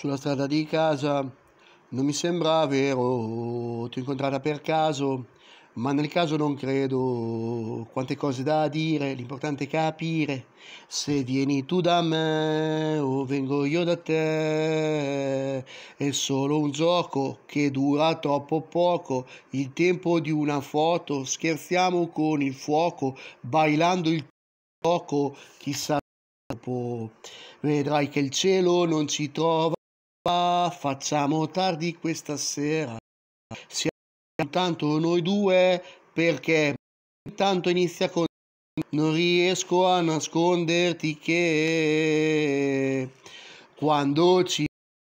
sulla strada di casa. Non mi sembra vero, ti ho incontrata per caso, ma nel caso non credo. Quante cose da dire, l'importante è capire se vieni tu da me o vengo io da te. È solo un gioco che dura troppo poco, il tempo di una foto, scherziamo con il fuoco, bailando il gioco, chissà dopo vedrai che il cielo non ci trova facciamo tardi questa sera. Siamo tanto noi due perché intanto inizia con non riesco a nasconderti che quando ci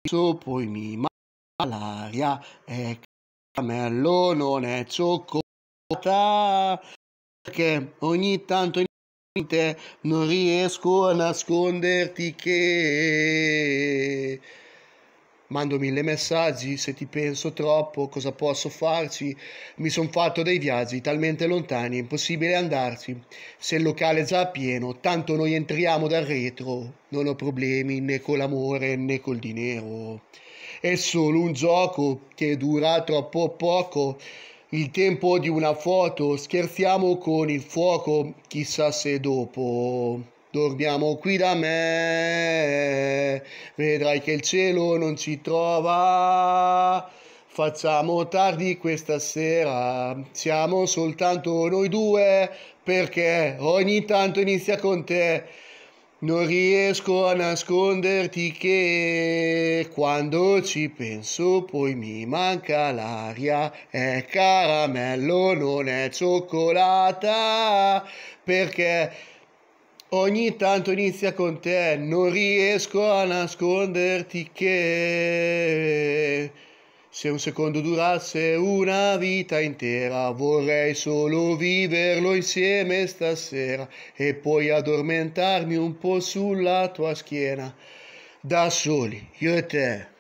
penso poi mi malaria è caramello non è cioccolata perché ogni tanto te non riesco a nasconderti che mando mille messaggi, se ti penso troppo, cosa posso farci? Mi sono fatto dei viaggi talmente lontani, impossibile andarci. Se il locale è già pieno, tanto noi entriamo dal retro, non ho problemi né con l'amore né col dinero. È solo un gioco che dura troppo poco. Il tempo di una foto, scherziamo con il fuoco, chissà se dopo. Dormiamo qui da me, vedrai che il cielo non ci trova. Facciamo tardi questa sera, siamo soltanto noi due, perché ogni tanto inizia con te. Non riesco a nasconderti che quando ci penso poi mi manca l'aria, è caramello, non è cioccolata, perché Ogni tanto inizia con te, non riesco a nasconderti che se un secondo durasse una vita intera vorrei solo viverlo insieme stasera e poi addormentarmi un po' sulla tua schiena, da soli, io e te.